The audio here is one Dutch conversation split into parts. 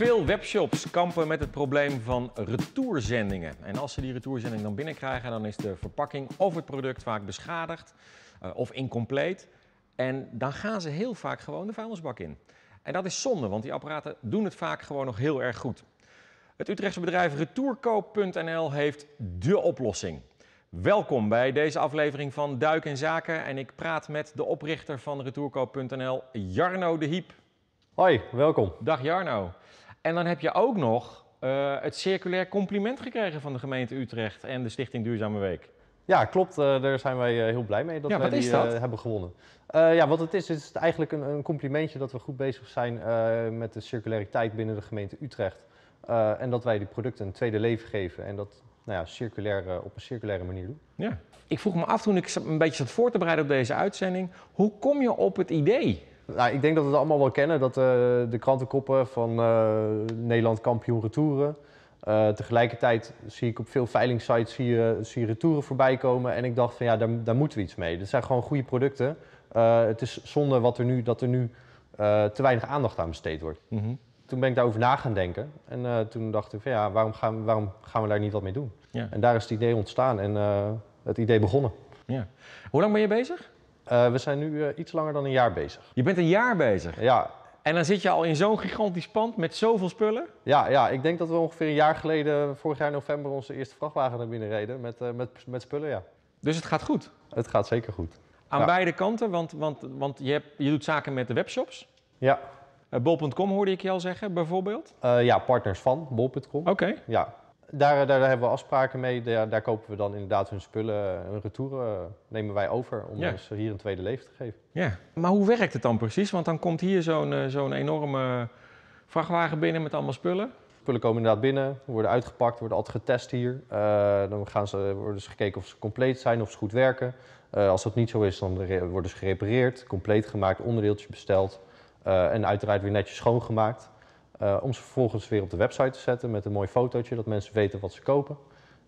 Veel webshops kampen met het probleem van retourzendingen. En als ze die retourzending dan binnenkrijgen, dan is de verpakking of het product vaak beschadigd eh, of incompleet. En dan gaan ze heel vaak gewoon de vuilnisbak in. En dat is zonde, want die apparaten doen het vaak gewoon nog heel erg goed. Het Utrechtse bedrijf Retourkoop.nl heeft de oplossing. Welkom bij deze aflevering van Duik in Zaken. En ik praat met de oprichter van Retourkoop.nl, Jarno de Hiep. Hoi, welkom. Dag Jarno. En dan heb je ook nog eh, het circulair compliment gekregen van de gemeente Utrecht en de Stichting Duurzame Week. Ja, klopt. Eh, daar zijn wij eh, heel blij mee dat ja, wij die hebben gewonnen. ja, wat het is, is het eigenlijk een, een complimentje dat we goed bezig zijn met de circulariteit binnen de gemeente Utrecht. en dat wij die producten een tweede leven geven en dat nou ja, circulair, op een circulaire manier doen. Ja. Ik vroeg me af toen ik een beetje zat voor te bereiden op deze uitzending, hoe kom je op het idee nou, ik denk dat we het allemaal wel kennen, dat eh, de krantenkoppen van eh, Nederland kampioen retouren. Eh, tegelijkertijd zie ik op veel veilingsites zie je, zie retouren voorbij komen. En ik dacht van ja, daar, daar moeten we iets mee. dat zijn gewoon goede producten. het is zonde wat er nu, dat er nu te weinig aandacht aan besteed wordt. Mhm. Toen ben ik daarover na gaan denken. En toen dacht ik van ja, waarom gaan, waarom gaan we daar niet wat mee doen? En daar is het idee ontstaan en het idee begonnen. Ja. Hoe lang ben je bezig? Eh, we zijn nu eh, iets langer dan een jaar bezig. Je bent een jaar bezig? Ja. En dan zit je al in zo'n gigantisch pand met zoveel spullen? Ja, ja, ik denk dat we ongeveer een jaar geleden, vorig jaar november, onze eerste vrachtwagen naar binnen reden met, eh, met, met spullen, ja. Dus het gaat goed? Het gaat zeker goed. Aan beide kanten, want, want, want je, hebt, je doet zaken met de webshops. Ja. Bol.com hoorde ik je al zeggen, bijvoorbeeld? ja, partners van bol.com. Oké. Ja, daar, daar, hebben we afspraken mee. Daar, daar, kopen we dan inderdaad hun spullen, hun retour eh, nemen wij over om ze hier een tweede leven te geven. Ja, maar hoe werkt het dan precies? Want dan komt hier zo'n eh, enorme vrachtwagen binnen met allemaal spullen. Spullen komen inderdaad binnen, worden uitgepakt, worden altijd getest hier. Eh, dan gaan ze, worden ze dus gekeken of ze compleet zijn, of ze goed werken. als dat niet zo is, dan worden ze gerepareerd, compleet gemaakt, onderdeeltje besteld en uiteraard weer netjes schoongemaakt. Eh, om ze vervolgens weer op de website te zetten met een mooi fotootje, dat mensen weten wat ze kopen.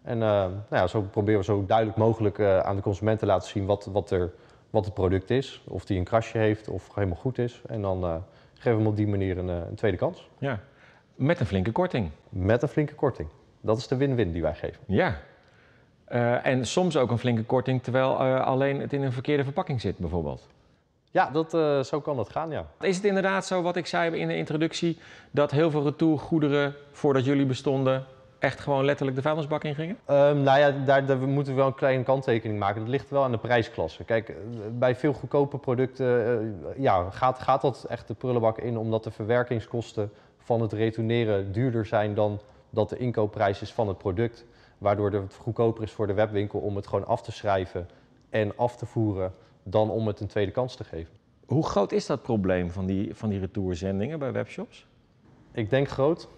En eh, nou ja, zo proberen we zo duidelijk mogelijk eh, aan de consument te laten zien wat, wat, er, wat het product is. Of die een krasje heeft of helemaal goed is. En dan geven we hem op die manier een, een, tweede kans. Ja, met een flinke korting. Met een flinke korting. Dat is de win-win die wij geven. Ja. en soms ook een flinke korting terwijl alleen het in een verkeerde verpakking zit bijvoorbeeld. Ja, dat, eh, zo kan het gaan, ja. Is het inderdaad zo, wat ik zei in de introductie, dat heel veel retourgoederen voordat jullie bestonden echt gewoon letterlijk de vuilnisbak in gingen? Um, ehm, nou ja, daar, daar, moeten we wel een kleine kanttekening maken. Dat ligt wel aan de prijsklasse. Kijk, eh, bij veel goedkope producten eh, ja, gaat, gaat dat echt de prullenbak in, omdat de verwerkingskosten van het retourneren duurder zijn dan dat de inkoopprijs is van het product. Waardoor het goedkoper is voor de webwinkel om het gewoon af te schrijven en af te voeren dan om het een tweede kans te geven. Hoe groot is dat probleem van die, van die retourzendingen bij webshops? Ik denk groot.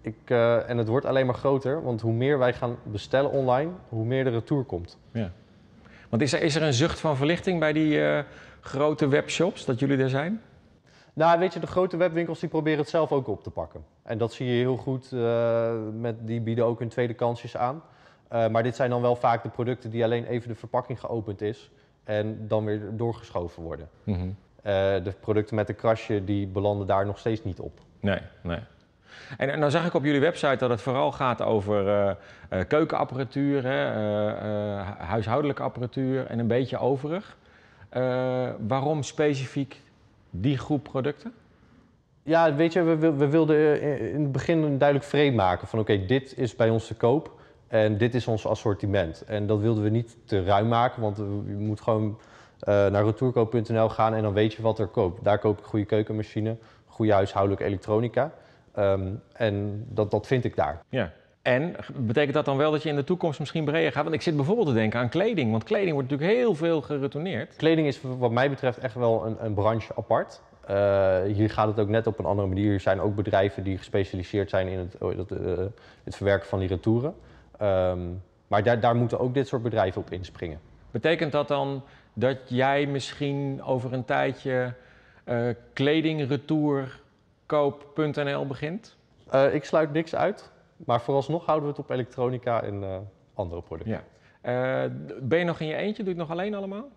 Ik, eh, en het wordt alleen maar groter, want hoe meer wij gaan bestellen online, hoe meer de retour komt. Ja. Want is er, is er een zucht van verlichting bij die eh, grote webshops dat jullie er zijn? Nou, weet je, de grote webwinkels die proberen het zelf ook op te pakken. En dat zie je heel goed, eh, met, die bieden ook hun tweede kansjes aan. maar dit zijn dan wel vaak de producten die alleen even de verpakking geopend is en dan weer doorgeschoven worden. Mhm. Eh, de producten met een krasje die belanden daar nog steeds niet op. Nee, nee. En, dan zag ik op jullie website dat het vooral gaat over eh, eh, keukenapparatuur, hè, huishoudelijke apparatuur en een beetje overig. waarom specifiek die groep producten? Ja, weet je, we, we wilden in het begin duidelijk vreemd maken van oké, dit is bij ons te koop. En dit is ons assortiment. En dat wilden we niet te ruim maken, want je moet gewoon eh, naar retourkoop.nl gaan en dan weet je wat er koopt. Daar koop ik goede keukenmachine, goede huishoudelijke elektronica. Ehm, en dat, dat vind ik daar. Ja. En betekent dat dan wel dat je in de toekomst misschien breder gaat? Want ik zit bijvoorbeeld te denken aan kleding, want kleding wordt natuurlijk heel veel geretourneerd. Kleding is wat mij betreft echt wel een, een branche apart. Uh, hier gaat het ook net op een andere manier. Er zijn ook bedrijven die gespecialiseerd zijn in het eh, verwerken van die retouren. Ehm, maar daar, daar moeten ook dit soort bedrijven op inspringen. Betekent dat dan dat jij misschien over een tijdje uh, eh, kledingretourkoop.nl begint? Eh, ik sluit niks uit, maar vooralsnog houden we het op elektronica en eh, andere producten. Ja. ben je nog in je eentje? Doe je het nog alleen allemaal?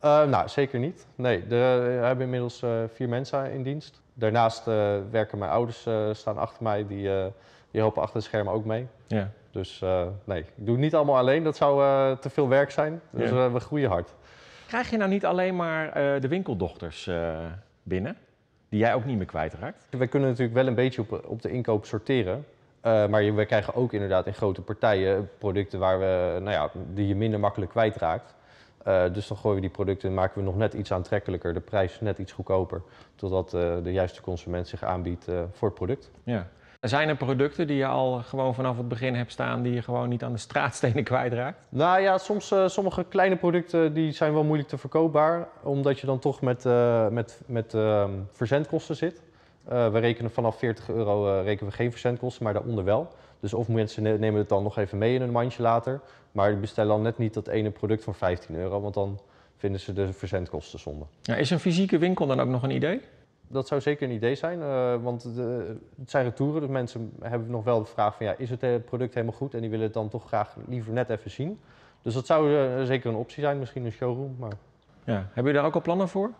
nou, zeker niet. Nee, we hebben inmiddels vier mensen in dienst. Daarnaast eh, werken mijn ouders, eh, staan achter mij, die, eh, die helpen achter de schermen ook mee. Ja. Dus nee, ik doe het niet allemaal alleen, dat zou te veel werk zijn. Dus ja. we groeien hard. Krijg je nou niet alleen maar de winkeldochters binnen, die jij ook niet meer kwijtraakt? We kunnen natuurlijk wel een beetje op, op de inkoop sorteren. maar we krijgen ook inderdaad in grote partijen producten waar we, nou ja, die je minder makkelijk kwijtraakt. Eh, dus dan gooien we die producten en maken we nog net iets aantrekkelijker, de prijs net iets goedkoper, totdat eh, de juiste consument zich aanbiedt eh, voor het product. Ja. Zijn er producten die je al gewoon vanaf het begin hebt staan die je gewoon niet aan de straatstenen kwijtraakt? Nou ja, soms sommige kleine producten die zijn wel moeilijk te verkoopbaar, omdat je dan toch met, met, met ehm, verzendkosten zit. Uh, we rekenen vanaf 40 euro eh, rekenen we geen verzendkosten, maar daaronder wel. Dus of mensen nemen het dan nog even mee in een mandje later. Maar die bestellen dan net niet dat ene product van 15 euro, want dan vinden ze de verzendkosten zonde. is een fysieke winkel dan ook nog een idee? Dat zou zeker een idee zijn, eh, want de, het zijn retouren. Dus mensen hebben nog wel de vraag van ja, is het product helemaal goed? En die willen het dan toch graag liever net even zien. Dus dat zou zeker een optie zijn, misschien een showroom. Maar... Ja. Hebben jullie daar ook al plannen voor?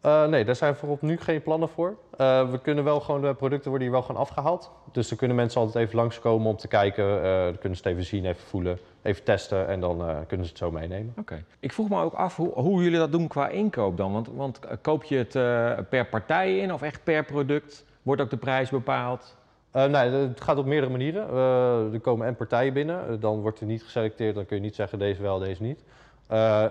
Eh, nee, daar zijn op nu geen plannen voor. Eh, we kunnen wel gewoon, de eh, producten worden hier wel gewoon afgehaald. Dus dan kunnen mensen altijd even langskomen om te kijken. dan kunnen ze het even zien, even voelen, even testen en dan kunnen ze het zo meenemen. Oké. Ik vroeg me ook af hoe, hoe, jullie dat doen qua inkoop dan. Want, want koop je het per partij in of echt per product? Wordt ook de prijs bepaald? nee, het gaat op meerdere manieren. er komen en partijen binnen, dan wordt er niet geselecteerd, dan kun je niet zeggen deze wel, deze niet.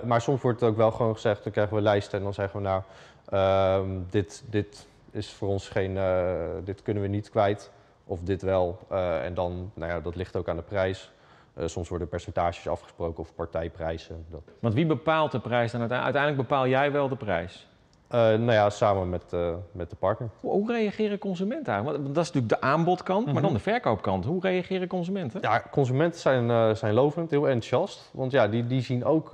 maar soms wordt het ook wel gewoon gezegd, dan krijgen we lijsten en dan zeggen we nou, Ehm, dit, dit is voor ons geen, eh, dit kunnen we niet kwijt. Of dit wel. Eh, en dan, nou ja, dat ligt ook aan de prijs. Eh, soms worden percentages afgesproken of partijprijzen. Dat. Want wie bepaalt de prijs dan uiteindelijk? Uiteindelijk bepaal jij wel de prijs. Eh, nou ja, samen met, eh, met de partner. Hoe, reageren consumenten aan? Want dat is natuurlijk de aanbodkant, maar mhm. dan de verkoopkant. Hoe reageren consumenten? Ja, consumenten zijn, eh, zijn lovend, heel enthousiast. Want ja, die, die zien ook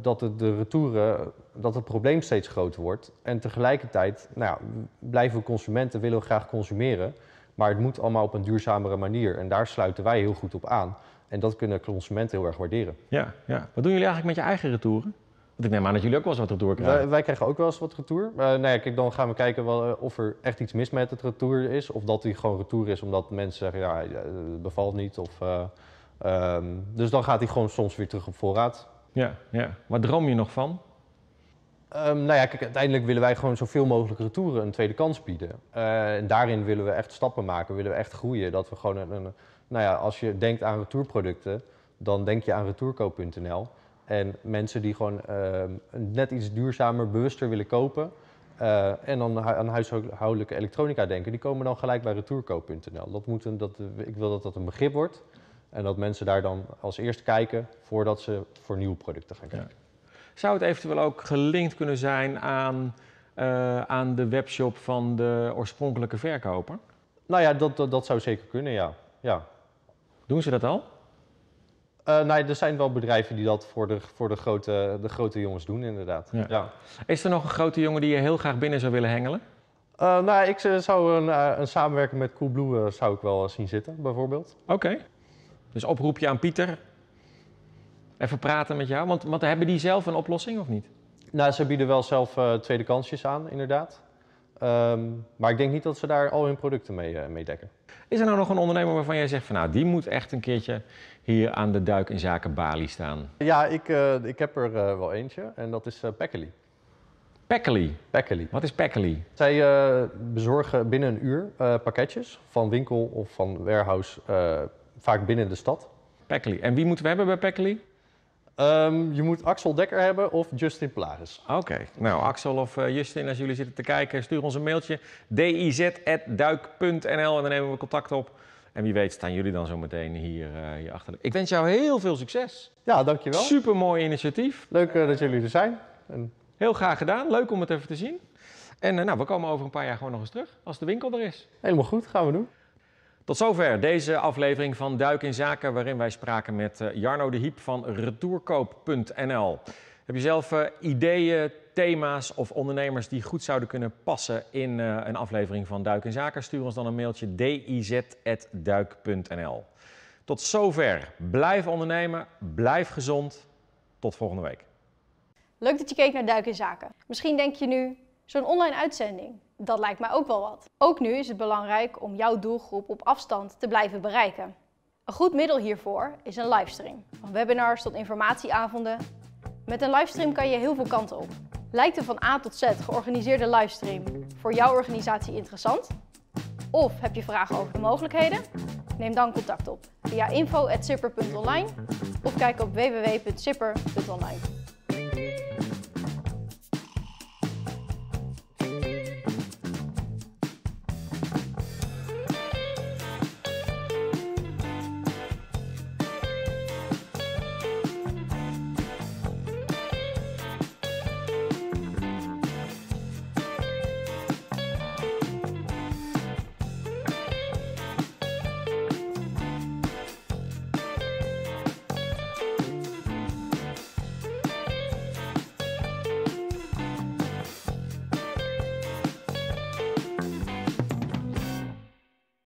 dat het, de retouren, dat het probleem steeds groter wordt. En tegelijkertijd nou ja, blijven we consumenten, willen we graag consumeren. Maar het moet allemaal op een duurzamere manier. En daar sluiten wij heel goed op aan. En dat kunnen consumenten heel erg waarderen. Ja, ja. Wat doen jullie eigenlijk met je eigen retouren? Want ik neem aan dat jullie ook wel eens wat retour krijgen. Wij, wij krijgen ook wel eens wat retour. nee, kijk, dan gaan we kijken eh, of er echt iets mis met het retour is. Of dat die gewoon retour is omdat mensen zeggen, ja, eh, het bevalt niet. Of, eh, ehm, dus dan gaat hij gewoon soms weer terug op voorraad. Ja, ja. Waar droom je nog van? Um, nou ja, kijk, uiteindelijk willen wij gewoon zoveel mogelijk retouren een tweede kans bieden. en daarin willen we echt stappen maken, willen we echt groeien. Dat we gewoon een, een nou ja, als je denkt aan retourproducten, dan denk je aan retourco.nl. En mensen die gewoon ehm, net iets duurzamer, bewuster willen kopen, eh, en dan aan huishoudelijke elektronica denken, die komen dan gelijk bij retourkoop.nl. Dat moet een, dat, ik wil dat dat een begrip wordt en dat mensen daar dan als eerst kijken voordat ze voor nieuwe producten gaan kijken. Zou het eventueel ook gelinkt kunnen zijn aan, eh, aan de webshop van de oorspronkelijke verkoper? Nou ja, dat, dat, dat zou zeker kunnen, ja. ja. Doen ze dat al? Uh, eh, nee, nou, er zijn wel bedrijven die dat voor de, voor de, grote, de grote jongens doen, inderdaad. Ja. Is er nog een grote jongen die je heel graag binnen zou willen hengelen? Eh, nou, ik eh, zou een, een samenwerking met Coolblue zou ik wel zien zitten, bijvoorbeeld. Oké. Dus oproepje aan Pieter. Even praten met jou. Want, want hebben die zelf een oplossing of niet? Nou, ze bieden wel zelf tweede kansjes aan, inderdaad. Ehm, maar ik denk niet dat ze daar al hun producten mee, uh, mee, dekken. Is er nou nog een ondernemer waarvan jij zegt van nou, die moet echt een keertje hier aan de duik in zaken Bali staan? Ja, ik, eh, ik heb er eh, wel eentje en dat is uh, Packley. Wat is Packley? Zij bezorgen binnen een uur pakketjes van winkel of van warehouse, vaak binnen de stad. Packley. En wie moeten we hebben bij Packley? Ehm, je moet Axel Dekker hebben of Justin Plaris. Oké, nou Axel of eh, Justin, als jullie zitten te kijken, stuur ons een mailtje. diz.duik.nl en dan nemen we contact op. En wie weet staan jullie dan zo meteen hier, uh, hier achter. Ik wens jou heel veel succes. Ja, dankjewel. Super mooi initiatief. Leuk eh, dat jullie er zijn. En... Heel graag gedaan. Leuk om het even te zien. En nou, we komen over een paar jaar gewoon nog eens terug, als de winkel er is. Helemaal goed, gaan we doen. Tot zover deze aflevering van Duik in Zaken, waarin wij spraken met eh, Jarno de Hiep van retourkoop.nl. Heb je zelf eh, ideeën, thema's of ondernemers die goed zouden kunnen passen in eh, een aflevering van Duik in Zaken? Stuur ons dan een mailtje diz.duik.nl. Tot zover. Blijf ondernemen, blijf gezond. Tot volgende week. Leuk dat je keek naar Duik in Zaken. Misschien denk je nu, Zo'n online uitzending, dat lijkt mij ook wel wat. Ook nu is het belangrijk om jouw doelgroep op afstand te blijven bereiken. Een goed middel hiervoor is een livestream. Van webinars tot informatieavonden. Met een livestream kan je heel veel kanten op. Lijkt een van A tot Z georganiseerde livestream voor jouw organisatie interessant? Of heb je vragen over de mogelijkheden? Neem dan contact op via info.zipper.online of kijk op www.zipper.online.